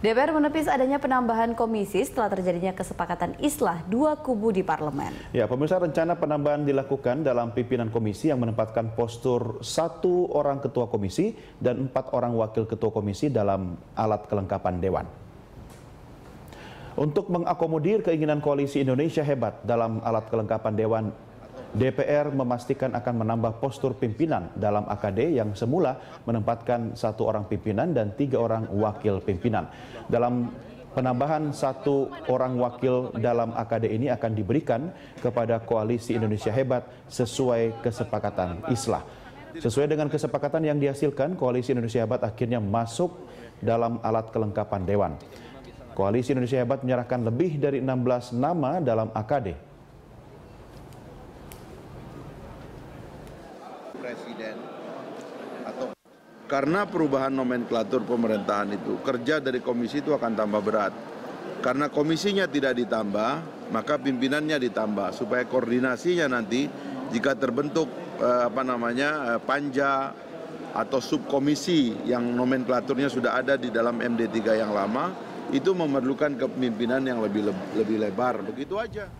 DPR menepis adanya penambahan komisi setelah terjadinya kesepakatan islah dua kubu di parlemen. Ya, pemirsa rencana penambahan dilakukan dalam pimpinan komisi yang menempatkan postur satu orang ketua komisi dan empat orang wakil ketua komisi dalam alat kelengkapan dewan. Untuk mengakomodir keinginan koalisi Indonesia hebat dalam alat kelengkapan dewan DPR memastikan akan menambah postur pimpinan dalam AKD yang semula menempatkan satu orang pimpinan dan tiga orang wakil pimpinan. Dalam penambahan satu orang wakil dalam AKD ini akan diberikan kepada Koalisi Indonesia Hebat sesuai kesepakatan Islah. Sesuai dengan kesepakatan yang dihasilkan, Koalisi Indonesia Hebat akhirnya masuk dalam alat kelengkapan Dewan. Koalisi Indonesia Hebat menyerahkan lebih dari 16 nama dalam AKD presiden atau karena perubahan nomenklatur pemerintahan itu kerja dari komisi itu akan tambah berat karena komisinya tidak ditambah maka pimpinannya ditambah supaya koordinasinya nanti jika terbentuk eh, apa namanya eh, panja atau subkomisi yang nomenklaturnya sudah ada di dalam MD3 yang lama itu memerlukan kepemimpinan yang lebih lebih lebar begitu aja